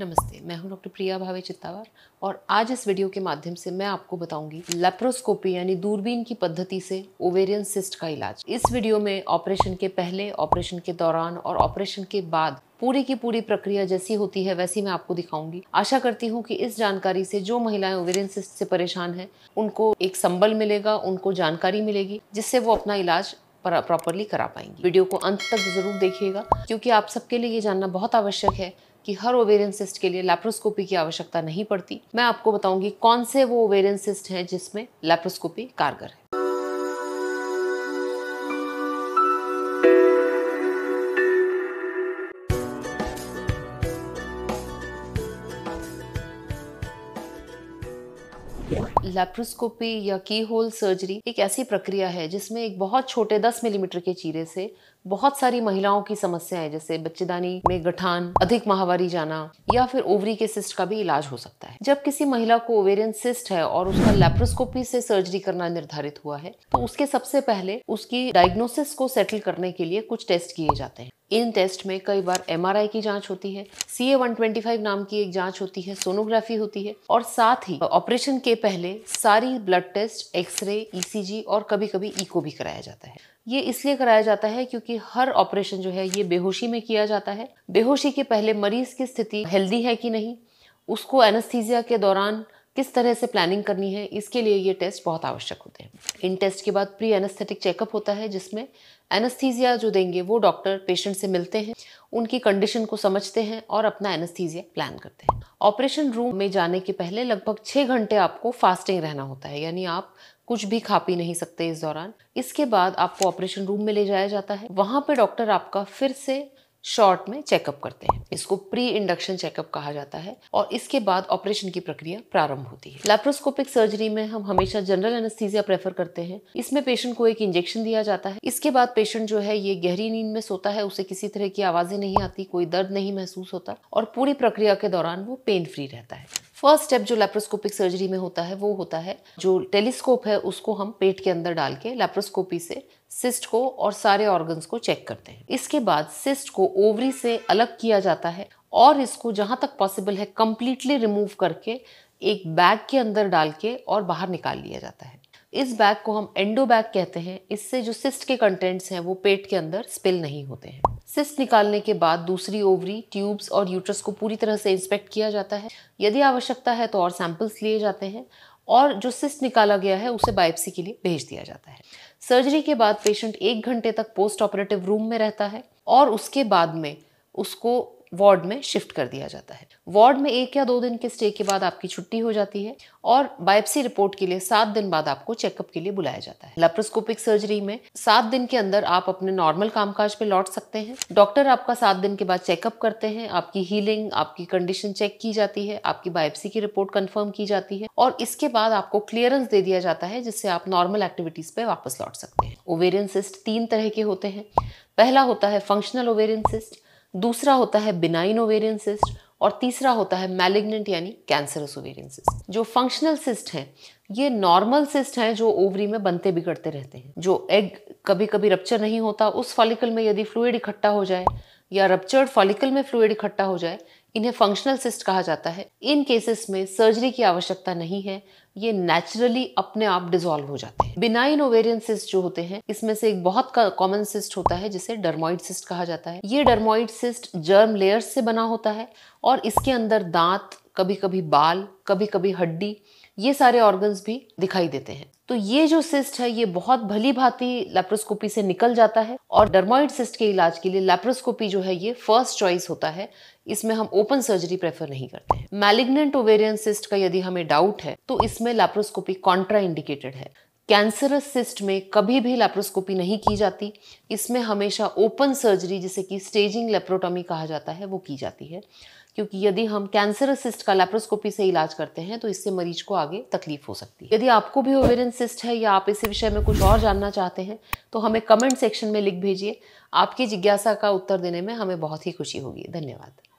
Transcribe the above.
नमस्ते मैं हूं डॉक्टर प्रिया भावे चित्तावर और आज इस वीडियो के माध्यम से मैं आपको बताऊंगी लेप्रोस्कोपी यानी दूरबीन की पद्धति से ओवेरियन सिस्ट का इलाज इस वीडियो में ऑपरेशन के पहले ऑपरेशन के दौरान और ऑपरेशन के बाद पूरी की पूरी प्रक्रिया जैसी होती है वैसी मैं आपको दिखाऊंगी आशा करती हूँ कि इस जानकारी से जो महिलाएं ओवेरियन सिस्ट से परेशान हैं उनको एक संबल मिलेगा उनको जानकारी मिलेगी जिससे वो अपना इलाज प्रॉपरली करा पाएंगी वीडियो को अंत तक जरूर देखिएगा क्योंकि आप सबके लिए ये जानना बहुत आवश्यक है कि हर ओवेरियन सिस्ट के लिए लैप्रोस्कोपी की आवश्यकता नहीं पड़ती मैं आपको बताऊंगी कौन से वो ओवेरियन सिस्ट हैं जिसमें लैप्रोस्कोपी कारगर है लेप्रोस्कोपी या की होल सर्जरी एक ऐसी प्रक्रिया है जिसमें एक बहुत छोटे 10 मिलीमीटर के चीरे से बहुत सारी महिलाओं की समस्याएं जैसे बच्चेदानी में गठान अधिक माहवारी जाना या फिर ओवरी के सिस्ट का भी इलाज हो सकता है जब किसी महिला को ओवेरियन सिस्ट है और उसका लेप्रोस्कोपी से सर्जरी करना निर्धारित हुआ है तो उसके सबसे पहले उसकी डायग्नोसिस को सेटल करने के लिए कुछ टेस्ट किए जाते हैं इन टेस्ट में कई बार एम की जांच होती है सी ए नाम की एक जांच होती है सोनोग्राफी होती है और साथ ही ऑपरेशन के पहले सारी ब्लड टेस्ट एक्सरे ईसीजी और कभी कभी इको भी कराया जाता है ये इसलिए कराया जाता है क्योंकि हर ऑपरेशन जो है ये बेहोशी में किया जाता है बेहोशी के पहले मरीज की स्थिति हेल्दी है कि नहीं उसको एनेस्थीजिया के दौरान किस तरह से प्लानिंग करनी है इसके लिए ये टेस्ट बहुत आवश्यक होते हैं इन टेस्ट के बाद प्री एनेस्थेटिक चेकअप होता है जिसमें एनेस्थीजिया जो देंगे वो डॉक्टर पेशेंट से मिलते हैं उनकी कंडीशन को समझते हैं और अपना एनेस्थीजिया प्लान करते हैं ऑपरेशन रूम में जाने के पहले लगभग छः घंटे आपको फास्टिंग रहना होता है यानी आप कुछ भी खा पी नहीं सकते इस दौरान इसके बाद आपको ऑपरेशन रूम में ले जाया जाता है वहाँ पर डॉक्टर आपका फिर से शॉर्ट में चेकअप करते हैं इसको प्री इंडक्शन चेकअप कहा जाता है और इसके बाद ऑपरेशन की प्रक्रिया प्रारंभ होती है लेप्रोस्कोपिक सर्जरी में हम हमेशा जनरल एनेस्थीसिया प्रेफर करते हैं इसमें पेशेंट को एक इंजेक्शन दिया जाता है इसके बाद पेशेंट जो है ये गहरी नींद में सोता है उसे किसी तरह की आवाजें नहीं आती कोई दर्द नहीं महसूस होता और पूरी प्रक्रिया के दौरान वो पेन फ्री रहता है फर्स्ट स्टेप जो लेप्रोस्कोपिक सर्जरी में होता है वो होता है जो टेलीस्कोप है उसको हम पेट के अंदर डाल के लेप्रोस्कोपी से सिस्ट को और सारे ऑर्गन्स को चेक करते हैं इसके बाद सिस्ट को ओवरी से अलग किया जाता है और इसको जहाँ तक पॉसिबल है कम्प्लीटली रिमूव करके एक बैग के अंदर डाल के और बाहर निकाल लिया जाता है इस बैग को हम एंडो बैग कहते हैं इससे जो सिस्ट के कंटेंट्स हैं वो पेट के अंदर स्पिल नहीं होते हैं सिस्ट निकालने के बाद दूसरी ओवरी ट्यूब्स और यूट्रस को पूरी तरह से इंस्पेक्ट किया जाता है यदि आवश्यकता है तो और सैंपल्स लिए जाते हैं और जो सिस्ट निकाला गया है उसे बायोप्सी के लिए भेज दिया जाता है सर्जरी के बाद पेशेंट एक घंटे तक पोस्ट ऑपरेटिव रूम में रहता है और उसके बाद में उसको वार्ड में शिफ्ट कर दिया जाता है वार्ड में एक या दो दिन के स्टे के बाद आपकी छुट्टी हो जाती है और बायोप्सी रिपोर्ट के लिए सात दिन बाद आपको चेकअप के लिए बुलाया जाता है लेप्रोस्कोपिक सर्जरी में सात दिन के अंदर आप अपने नॉर्मल कामकाज पे लौट सकते हैं डॉक्टर आपका सात दिन के बाद चेकअप करते हैं आपकी हीलिंग आपकी कंडीशन चेक की जाती है आपकी बायोप्सी की रिपोर्ट कन्फर्म की जाती है और इसके बाद आपको क्लियरेंस दे दिया जाता है जिससे आप नॉर्मल एक्टिविटीज पे वापस लौट सकते हैं ओवेरियन सिस्ट तीन तरह के होते हैं पहला होता है फंक्शनल ओवेरियन सिस्ट दूसरा होता है बिनाइन ओवेरियन सिस्ट और तीसरा होता है मैलिग्नेंट यानी कैंसरस ओवेरियन सिस्ट जो फंक्शनल सिस्ट हैं ये नॉर्मल सिस्ट हैं जो ओवरी में बनते बिगड़ते रहते हैं जो एग कभी कभी रप्चर नहीं होता उस फॉलिकल में यदि फ्लूड इकट्ठा हो जाए या रप्चर्ड फॉलिकल में फ्लूड इकट्ठा हो जाए इन्हें फंक्शनल सिस्ट कहा जाता है इन केसेस में सर्जरी की आवश्यकता नहीं है ये नेचुरली अपने आप डिजोल्व हो जाते हैं बिनाइन ओवेरियन सिस्ट जो होते हैं इसमें से एक बहुत कॉमन सिस्ट होता है जिसे डर्मोइड सिस्ट कहा जाता है ये डर्मोइड सिस्ट जर्म लेयर्स से बना होता है और इसके अंदर दांत कभी कभी बाल कभी कभी हड्डी ये सारे ऑर्गन्स भी दिखाई देते हैं तो ये जो सिस्ट है ये बहुत भली भांति लेप्रोस्कोपी से निकल जाता है और डर्मोइड सिस्ट के इलाज के लिए लेप्रोस्कोपी जो है ये फर्स्ट चॉइस होता है इसमें हम ओपन सर्जरी प्रेफर नहीं करते हैं मैलिग्नेंट ओवेरियन सिस्ट का यदि हमें डाउट है तो इसमें लैप्रोस्कोपी कॉन्ट्रा इंडिकेटेड है कैंसरस सिस्ट में कभी भी लैप्रोस्कोपी नहीं की जाती इसमें हमेशा ओपन सर्जरी जिसे कि स्टेजिंग लेप्रोटॉमी कहा जाता है वो की जाती है क्योंकि यदि हम कैंसरस सिस्ट का लेप्रोस्कोपी से इलाज करते हैं तो इससे मरीज को आगे तकलीफ हो सकती है यदि आपको भी ओवेरियन सिस्ट है या आप इसी विषय में कुछ और जानना चाहते हैं तो हमें कमेंट सेक्शन में लिख भेजिए आपकी जिज्ञासा का उत्तर देने में हमें बहुत ही खुशी होगी धन्यवाद